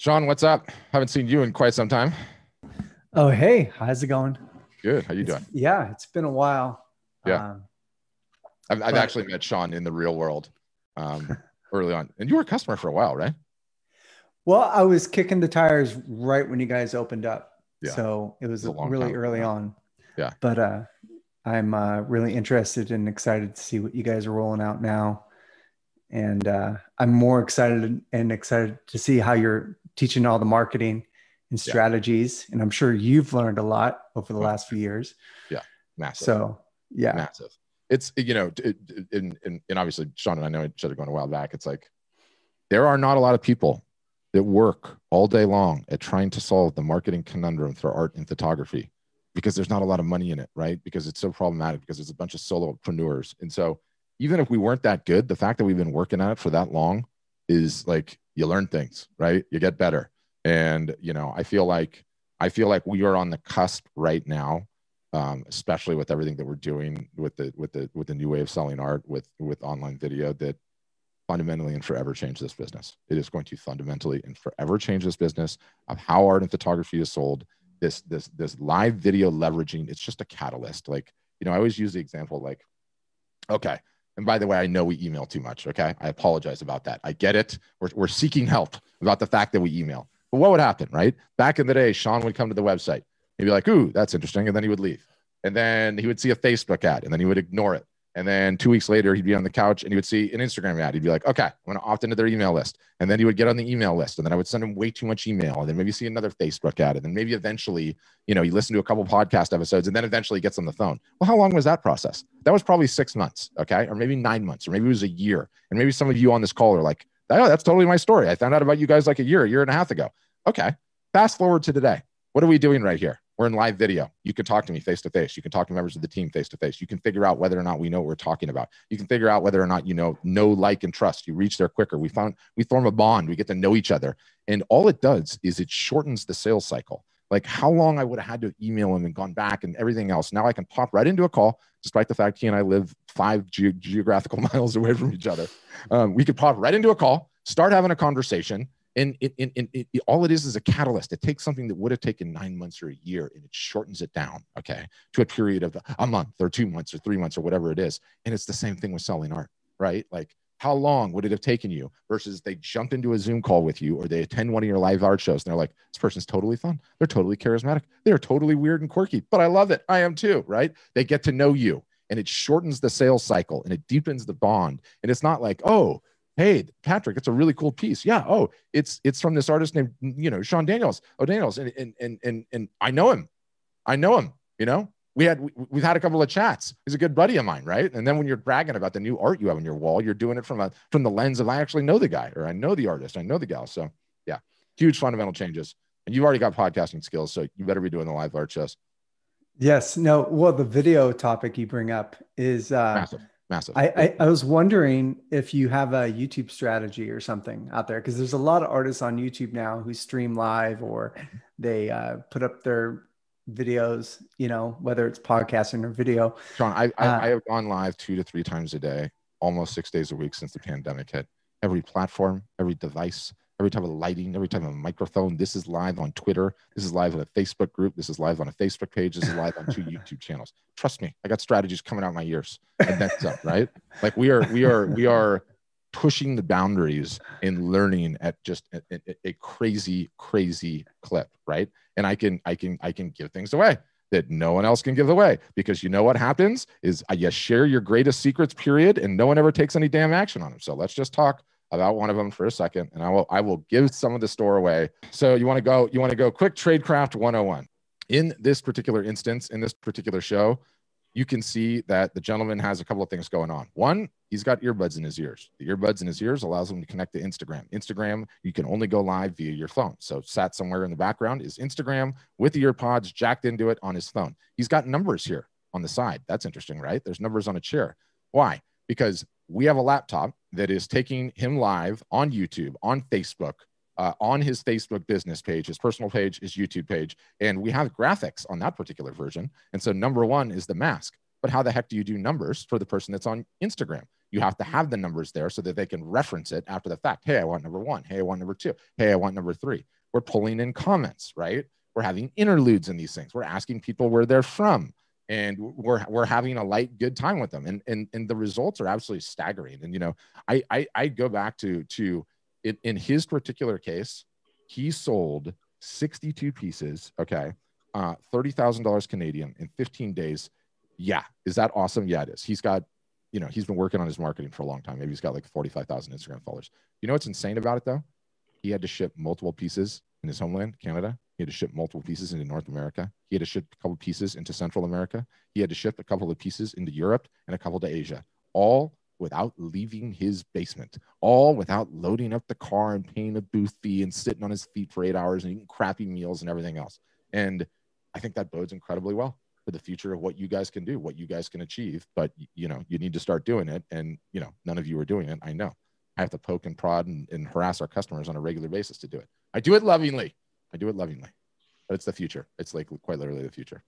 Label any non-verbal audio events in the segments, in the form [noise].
Sean, what's up? Haven't seen you in quite some time. Oh, hey, how's it going? Good. How you it's, doing? Yeah, it's been a while. Yeah, um, I've, I've but, actually met Sean in the real world um, early on, and you were a customer for a while, right? Well, I was kicking the tires right when you guys opened up, yeah. so it was, it was really early on. Yeah, but uh, I'm uh, really interested and excited to see what you guys are rolling out now, and uh, I'm more excited and excited to see how you're teaching all the marketing and strategies. Yeah. And I'm sure you've learned a lot over the last few years. Yeah. Massive. So, yeah. Massive. It's, you know, it, it, and, and, and obviously, Sean and I know each other going a while back. It's like there are not a lot of people that work all day long at trying to solve the marketing conundrum through art and photography because there's not a lot of money in it, right? Because it's so problematic because there's a bunch of solopreneurs. And so, even if we weren't that good, the fact that we've been working at it for that long is like you learn things, right? You get better. And, you know, I feel like, I feel like we are on the cusp right now, um, especially with everything that we're doing with the, with the, with the new way of selling art with, with online video that fundamentally and forever change this business. It is going to fundamentally and forever change this business of how art and photography is sold. This, this, this live video leveraging, it's just a catalyst. Like, you know, I always use the example like, okay, and by the way, I know we email too much. Okay. I apologize about that. I get it. We're, we're seeking help about the fact that we email. But what would happen, right? Back in the day, Sean would come to the website. He'd be like, ooh, that's interesting. And then he would leave. And then he would see a Facebook ad and then he would ignore it. And then two weeks later, he'd be on the couch and he would see an Instagram ad. He'd be like, okay, I'm going to opt into their email list. And then he would get on the email list. And then I would send him way too much email. And then maybe see another Facebook ad. And then maybe eventually, you know, he listened to a couple podcast episodes and then eventually gets on the phone. Well, how long was that process? That was probably six months, okay? Or maybe nine months, or maybe it was a year. And maybe some of you on this call are like, oh, that's totally my story. I found out about you guys like a year, a year and a half ago. Okay. Fast forward to today. What are we doing right here? We're in live video. You can talk to me face to face. You can talk to members of the team face to face. You can figure out whether or not we know what we're talking about. You can figure out whether or not you know know, like, and trust. You reach there quicker. We found we form a bond. We get to know each other, and all it does is it shortens the sales cycle. Like how long I would have had to email him and gone back and everything else. Now I can pop right into a call, despite the fact he and I live five ge- geographical [laughs] miles away from each other. Um, we could pop right into a call, start having a conversation and it, it, it, it, all it is is a catalyst. It takes something that would have taken nine months or a year and it shortens it down, okay, to a period of a month or two months or three months or whatever it is. And it's the same thing with selling art, right? Like, how long would it have taken you versus they jump into a Zoom call with you or they attend one of your live art shows and they're like, this person's totally fun. They're totally charismatic. They're totally weird and quirky, but I love it. I am too, right? They get to know you and it shortens the sales cycle and it deepens the bond. And it's not like, oh, hey patrick it's a really cool piece yeah oh it's it's from this artist named you know sean daniels oh daniels and and and and, and i know him i know him you know we had we've had a couple of chats he's a good buddy of mine right and then when you're bragging about the new art you have on your wall you're doing it from a from the lens of i actually know the guy or i know the artist i know the gal so yeah huge fundamental changes and you've already got podcasting skills so you better be doing the live art shows yes no well the video topic you bring up is uh Massive massive. I, I, I, was wondering if you have a YouTube strategy or something out there because there's a lot of artists on YouTube now who stream live or they uh, put up their videos. You know, whether it's podcasting or video. Sean, I, I, uh, I have gone live two to three times a day, almost six days a week since the pandemic hit. Every platform, every device, every time a lighting, every time a microphone. This is live on Twitter. This is live on a Facebook group. This is live on a Facebook page. This is live on two [laughs] YouTube channels. Trust me, I got strategies coming out my ears. And that's up, right? Like we are, we are, we are pushing the boundaries in learning at just a, a, a crazy, crazy clip, right? And I can, I can, I can give things away that no one else can give away because you know what happens is uh, you share your greatest secrets period and no one ever takes any damn action on them so let's just talk about one of them for a second and I will I will give some of the store away. So you want to go you want to go quick tradecraft 101. In this particular instance in this particular show, you can see that the gentleman has a couple of things going on. One, he's got earbuds in his ears. The earbuds in his ears allows him to connect to Instagram. Instagram, you can only go live via your phone. So sat somewhere in the background is Instagram with the earpods jacked into it on his phone. He's got numbers here on the side. That's interesting, right? There's numbers on a chair. Why? Because we have a laptop that is taking him live on YouTube, on Facebook, uh, on his Facebook business page, his personal page, his YouTube page. And we have graphics on that particular version. And so, number one is the mask. But how the heck do you do numbers for the person that's on Instagram? You have to have the numbers there so that they can reference it after the fact. Hey, I want number one. Hey, I want number two. Hey, I want number three. We're pulling in comments, right? We're having interludes in these things. We're asking people where they're from and we're we're having a light good time with them and and and the results are absolutely staggering and you know i i, I go back to to in, in his particular case he sold 62 pieces okay uh $30000 canadian in 15 days yeah is that awesome yeah it is he's got you know he's been working on his marketing for a long time maybe he's got like 45000 instagram followers you know what's insane about it though he had to ship multiple pieces in his homeland canada he had to ship multiple pieces into north america he had to ship a couple pieces into Central America. He had to ship a couple of pieces into Europe and a couple to Asia, all without leaving his basement, all without loading up the car and paying a booth fee and sitting on his feet for eight hours and eating crappy meals and everything else. And I think that bodes incredibly well for the future of what you guys can do, what you guys can achieve. But you know, you need to start doing it. And you know, none of you are doing it. I know. I have to poke and prod and, and harass our customers on a regular basis to do it. I do it lovingly. I do it lovingly. But it's the future. It's like quite literally the future.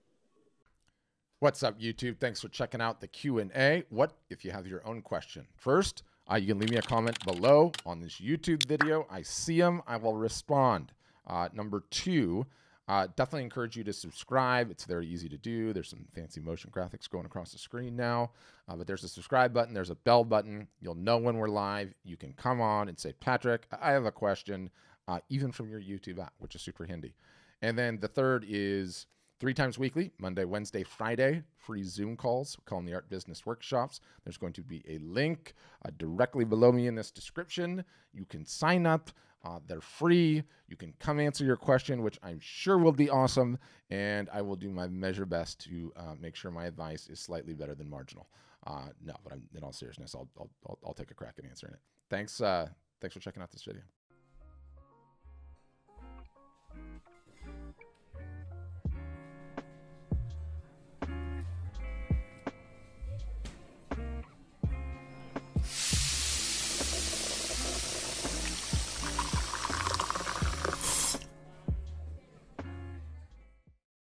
What's up, YouTube? Thanks for checking out the Q&A. What if you have your own question? First, uh, you can leave me a comment below on this YouTube video. I see them. I will respond. Uh, number two, uh, definitely encourage you to subscribe. It's very easy to do. There's some fancy motion graphics going across the screen now, uh, but there's a subscribe button, there's a bell button. You'll know when we're live. You can come on and say, Patrick, I have a question, uh, even from your YouTube app, which is super handy. And then the third is three times weekly Monday, Wednesday, Friday free Zoom calls. We call them the Art Business Workshops. There's going to be a link uh, directly below me in this description. You can sign up. Uh, they're free. You can come answer your question, which I'm sure will be awesome. And I will do my measure best to uh, make sure my advice is slightly better than marginal. Uh, no, but I'm, in all seriousness, I'll, I'll, I'll, take a crack at answering it. Thanks. Uh, thanks for checking out this video.